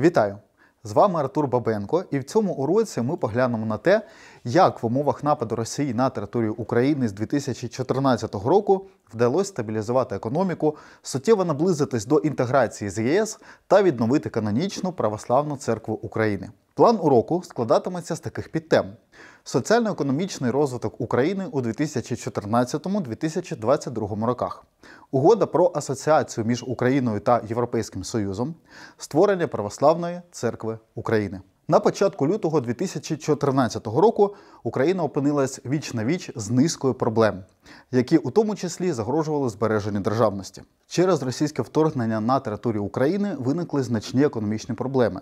Вітаю! З вами Артур Бабенко, і в цьому уроці ми поглянемо на те, як в умовах нападу Росії на територію України з 2014 року вдалося стабілізувати економіку, суттєво наблизитись до інтеграції з ЄС та відновити канонічну православну церкву України. План уроку складатиметься з таких підтем: соціально-економічний розвиток України у 2014-2022 роках, угода про асоціацію між Україною та Європейським Союзом, створення Православної церкви України. На початку лютого 2014 року Україна опинилась віч на віч з низкою проблем, які у тому числі загрожували збереженню державності. Через російське вторгнення на територію України виникли значні економічні проблеми.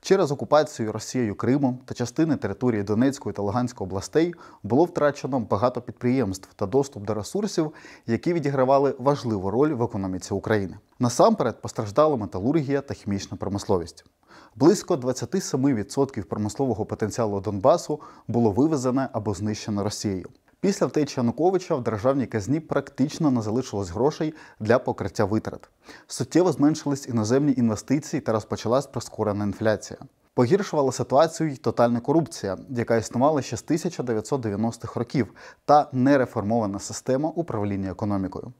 Через окупацію Росією Криму та частини території Донецької та Луганської областей було втрачено багато підприємств та доступ до ресурсів, які відігравали важливу роль в економіці України. Насамперед постраждала металургія та хімічна промисловість. Близько 27% промислового потенціалу Донбасу було вивезене або знищено Росією. Після втечі Януковича в державній казні практично не залишилось грошей для покриття витрат. Суттєво зменшились іноземні інвестиції та розпочалась прискорена інфляція. Погіршувала ситуацію й тотальна корупція, яка існувала ще з 1990-х років, та нереформована система управління економікою.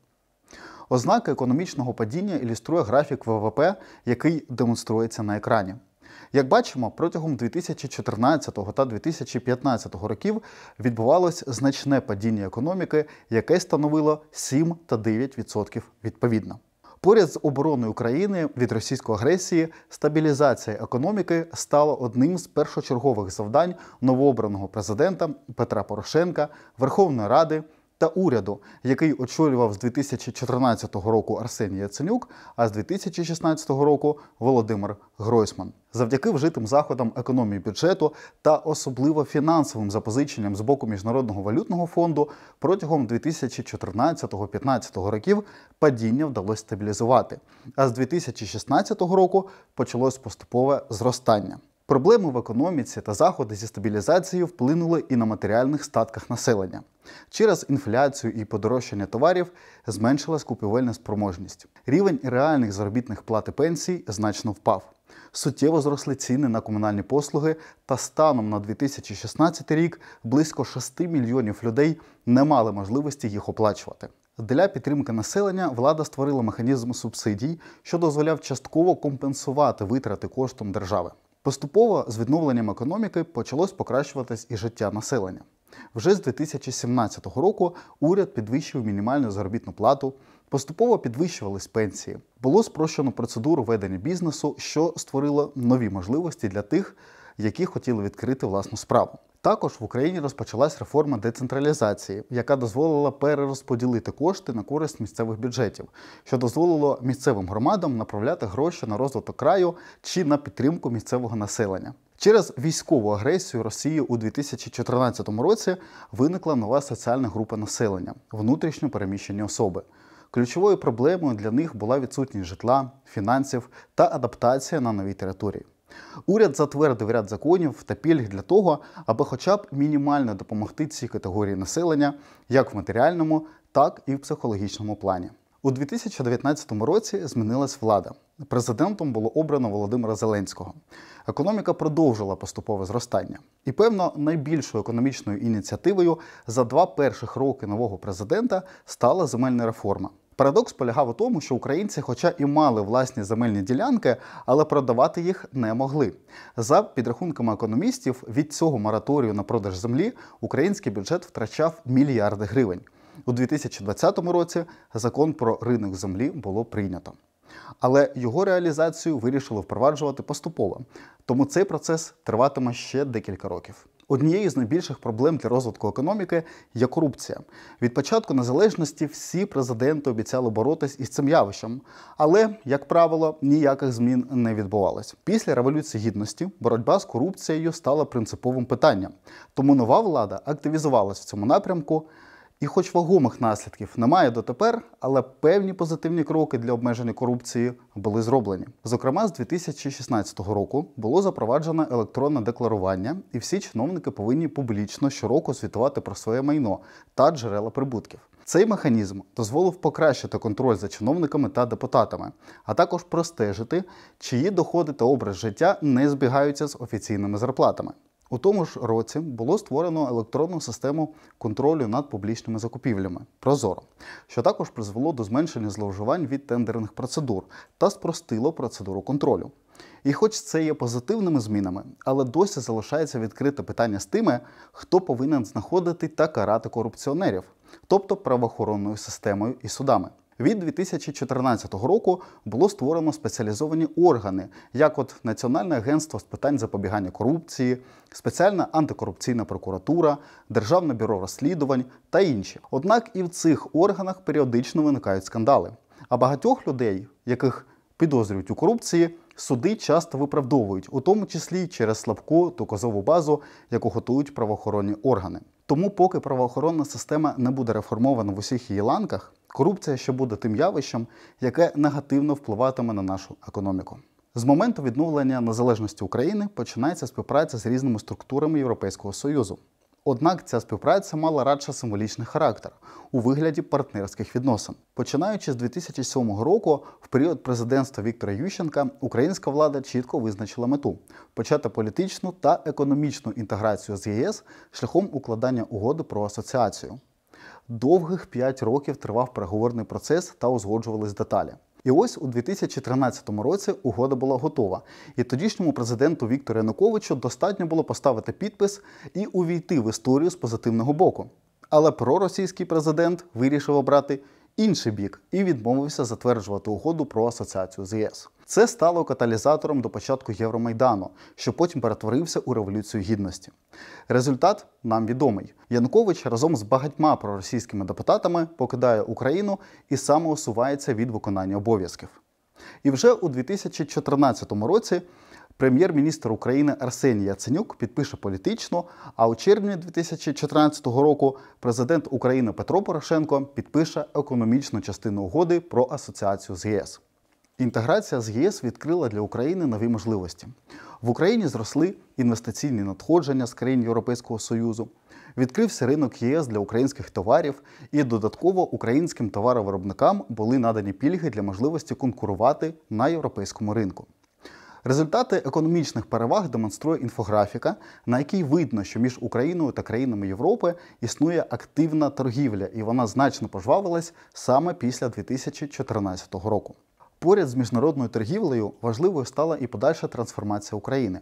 Ознаки економічного падіння ілюструє графік ВВП, який демонструється на екрані. Як бачимо, протягом 2014 та 2015 років відбувалось значне падіння економіки, яке становило 7 та 9% відповідно. Поряд з обороною України від російської агресії стабілізація економіки стала одним з першочергових завдань новообраного президента Петра Порошенка, Верховної Ради та уряду, який очолював з 2014 року Арсеній Яценюк, а з 2016 року Володимир Гройсман. Завдяки вжитим заходам економії бюджету та особливо фінансовим запозиченням з боку міжнародного валютного фонду протягом 2014-2015 років падіння вдалося стабілізувати. А з 2016 року почалось поступове зростання. Проблеми в економіці та заходи зі стабілізацією вплинули і на матеріальних статках населення. Через інфляцію і подорожчання товарів зменшилась купівельна спроможність. Рівень реальних заробітних плат і пенсій значно впав. Суттєво зросли ціни на комунальні послуги, та станом на 2016 рік близько 6 мільйонів людей не мали можливості їх оплачувати. Для підтримки населення влада створила механізм субсидій, що дозволяв частково компенсувати витрати коштом держави. Поступово з відновленням економіки почалось покращуватись і життя населення. Вже з 2017 року уряд підвищив мінімальну заробітну плату, поступово підвищувались пенсії. Було спрощено процедуру ведення бізнесу, що створило нові можливості для тих, які хотіли відкрити власну справу. Також в Україні розпочалась реформа децентралізації, яка дозволила перерозподілити кошти на користь місцевих бюджетів, що дозволило місцевим громадам направляти гроші на розвиток краю чи на підтримку місцевого населення. Через військову агресію Росії у 2014 році виникла нова соціальна група населення внутрішньо переміщені особи. Ключовою проблемою для них була відсутність житла, фінансів та адаптація на новій території. Уряд затвердив ряд законів та пільг для того, аби хоча б мінімально допомогти цій категорії населення як в матеріальному, так і в психологічному плані. У 2019 році змінилась влада. Президентом було обрано Володимира Зеленського. Економіка продовжила поступове зростання. І, певно, найбільшою економічною ініціативою за два перших роки нового президента стала земельна реформа. Парадокс полягав у тому, що українці, хоча і мали власні земельні ділянки, але продавати їх не могли. За підрахунками економістів, від цього мораторію на продаж землі український бюджет втрачав мільярди гривень. У 2020 році закон про ринок землі було прийнято. Але його реалізацію вирішили впроваджувати поступово, тому цей процес триватиме ще декілька років. Однією з найбільших проблем для розвитку економіки є корупція. Від початку незалежності всі президенти обіцяли боротись із цим явищем, але, як правило, ніяких змін не відбувалось. Після революції гідності боротьба з корупцією стала принциповим питанням, тому нова влада активізувалась в цьому напрямку. І, хоч вагомих наслідків немає дотепер, але певні позитивні кроки для обмеження корупції були зроблені. Зокрема, з 2016 року було запроваджено електронне декларування, і всі чиновники повинні публічно щороку звітувати про своє майно та джерела прибутків. Цей механізм дозволив покращити контроль за чиновниками та депутатами, а також простежити, чиї доходи та образ життя не збігаються з офіційними зарплатами. У тому ж році було створено електронну систему контролю над публічними закупівлями Прозоро, що також призвело до зменшення зловживань від тендерних процедур та спростило процедуру контролю. І, хоч це є позитивними змінами, але досі залишається відкрите питання з тими, хто повинен знаходити та карати корупціонерів, тобто правоохоронною системою і судами. Від 2014 року було створено спеціалізовані органи, як от Національне агентство з питань запобігання корупції, спеціальна антикорупційна прокуратура, Державне бюро розслідувань та інші. Однак і в цих органах періодично виникають скандали. А багатьох людей, яких підозрюють у корупції, суди часто виправдовують, у тому числі через слабку доказову базу, яку готують правоохоронні органи. Тому, поки правоохоронна система не буде реформована в усіх її ланках, корупція ще буде тим явищем, яке негативно впливатиме на нашу економіку. З моменту відновлення незалежності України починається співпраця з різними структурами Європейського Союзу. Однак ця співпраця мала радше символічний характер у вигляді партнерських відносин. Починаючи з 2007 року, в період президентства Віктора Ющенка, українська влада чітко визначила мету почати політичну та економічну інтеграцію з ЄС шляхом укладання угоди про асоціацію. Довгих п'ять років тривав переговорний процес та узгоджувались деталі. І ось у 2013 році угода була готова, і тодішньому президенту Віктору Януковичу достатньо було поставити підпис і увійти в історію з позитивного боку. Але проросійський президент вирішив обрати інший бік і відмовився затверджувати угоду про асоціацію з ЄС. Це стало каталізатором до початку Євромайдану, що потім перетворився у революцію гідності. Результат нам відомий. Янукович разом з багатьма проросійськими депутатами покидає Україну і самоусувається від виконання обов'язків. І вже у 2014 році. Прем'єр-міністр України Арсеній Яценюк підпише політично. А у червні 2014 року президент України Петро Порошенко підпише економічну частину угоди про асоціацію з ЄС. Інтеграція з ЄС відкрила для України нові можливості. В Україні зросли інвестиційні надходження з країн Європейського Союзу, відкрився ринок ЄС для українських товарів, і додатково українським товаровиробникам були надані пільги для можливості конкурувати на європейському ринку. Результати економічних переваг демонструє інфографіка, на якій видно, що між Україною та країнами Європи існує активна торгівля, і вона значно пожвавилась саме після 2014 року. Поряд з міжнародною торгівлею важливою стала і подальша трансформація України.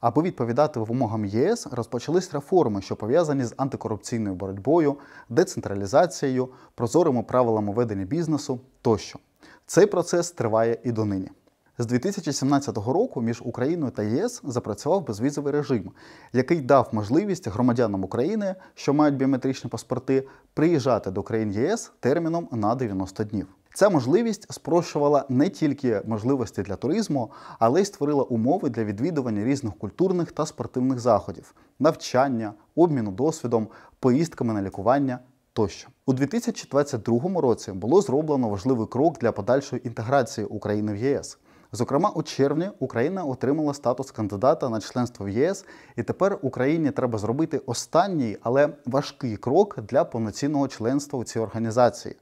Аби відповідати вимогам ЄС, розпочались реформи, що пов'язані з антикорупційною боротьбою, децентралізацією, прозорими правилами ведення бізнесу тощо. Цей процес триває і донині. З 2017 року між Україною та ЄС запрацював безвізовий режим, який дав можливість громадянам України, що мають біометричні паспорти, приїжджати до країн ЄС терміном на 90 днів. Ця можливість спрощувала не тільки можливості для туризму, але й створила умови для відвідування різних культурних та спортивних заходів, навчання, обміну досвідом, поїздками на лікування тощо. У 2022 році було зроблено важливий крок для подальшої інтеграції України в ЄС. Зокрема, у червні Україна отримала статус кандидата на членство в ЄС, і тепер Україні треба зробити останній, але важкий крок для повноцінного членства у цій організації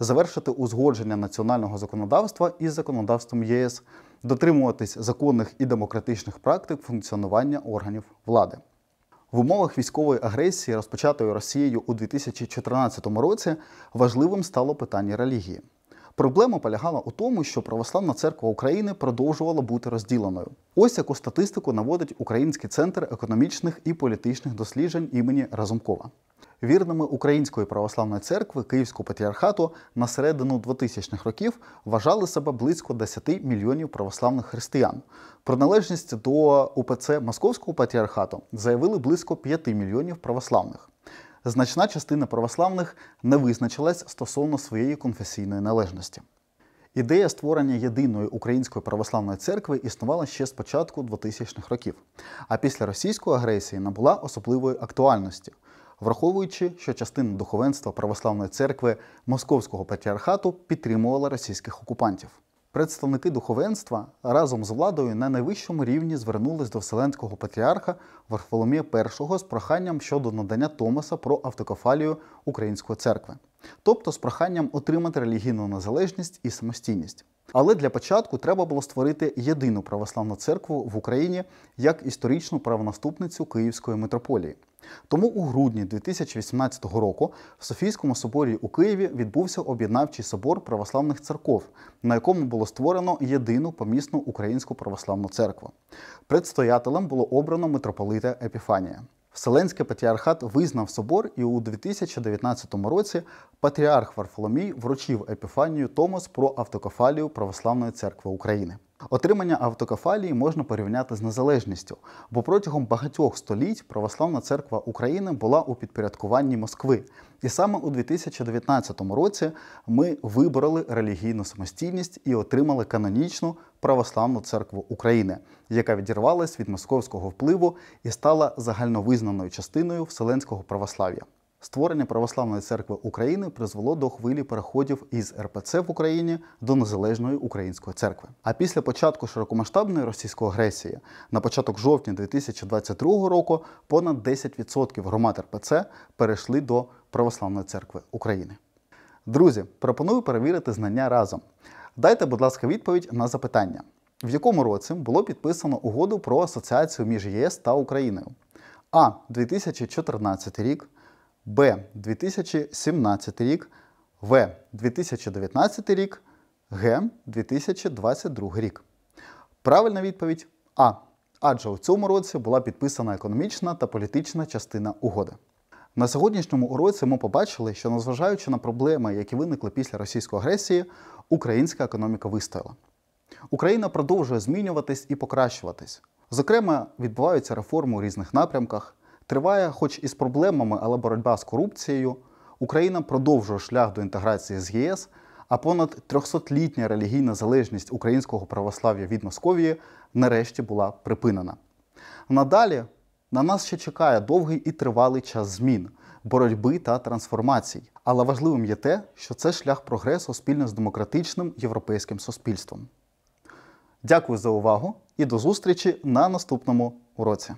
завершити узгодження національного законодавства із законодавством ЄС, дотримуватись законних і демократичних практик функціонування органів влади. В умовах військової агресії, розпочатої Росією у 2014 році, важливим стало питання релігії. Проблема полягала у тому, що православна церква України продовжувала бути розділеною. Ось яку статистику наводить Український центр економічних і політичних досліджень імені Разумкова. Вірними Української православної церкви Київського патріархату на середину 2000-х років вважали себе близько 10 мільйонів православних християн. Про належність до УПЦ Московського патріархату заявили близько 5 мільйонів православних. Значна частина православних не визначилась стосовно своєї конфесійної належності. Ідея створення єдиної української православної церкви існувала ще з початку 2000-х років, а після російської агресії набула особливої актуальності враховуючи, що частина духовенства православної церкви Московського патріархату підтримувала російських окупантів. Представники духовенства разом з владою на найвищому рівні звернулись до Вселенського патріарха Варфоломія І з проханням щодо надання Томаса про автокефалію української церкви, тобто з проханням отримати релігійну незалежність і самостійність. Але для початку треба було створити єдину православну церкву в Україні як історичну правонаступницю Київської митрополії. Тому у грудні 2018 року в Софійському соборі у Києві відбувся об'єднавчий собор православних церков, на якому було створено єдину помісну українську православну церкву. Предстоятелем було обрано митрополита Епіфанія. Вселенський патріархат визнав собор, і у 2019 році патріарх Варфоломій вручив Епіфанію Томас про автокофалію Православної церкви України. Отримання автокафалії можна порівняти з незалежністю, бо протягом багатьох століть православна церква України була у підпорядкуванні Москви. І саме у 2019 році ми вибороли релігійну самостійність і отримали канонічну православну церкву України, яка відірвалась від московського впливу і стала загальновизнаною частиною вселенського православ'я. Створення Православної церкви України призвело до хвилі переходів із РПЦ в Україні до незалежної української церкви. А після початку широкомасштабної російської агресії на початок жовтня 2022 року понад 10% громад РПЦ перейшли до Православної церкви України. Друзі, пропоную перевірити знання разом. Дайте, будь ласка, відповідь на запитання, в якому році було підписано угоду про асоціацію між ЄС та Україною. А. 2014 рік. Б 2017 рік, В 2019 рік, Г 2022 рік. Правильна відповідь А. Адже у цьому році була підписана економічна та політична частина угоди. На сьогоднішньому уроці ми побачили, що незважаючи на проблеми, які виникли після російської агресії, українська економіка вистояла. Україна продовжує змінюватись і покращуватись. Зокрема, відбуваються реформи у різних напрямках. Триває, хоч і з проблемами, але боротьба з корупцією. Україна продовжує шлях до інтеграції з ЄС, а понад 300-літня релігійна залежність українського православ'я від Московії нарешті була припинена. Надалі на нас ще чекає довгий і тривалий час змін, боротьби та трансформацій. Але важливим є те, що це шлях прогресу спільно з демократичним європейським суспільством. Дякую за увагу і до зустрічі на наступному уроці.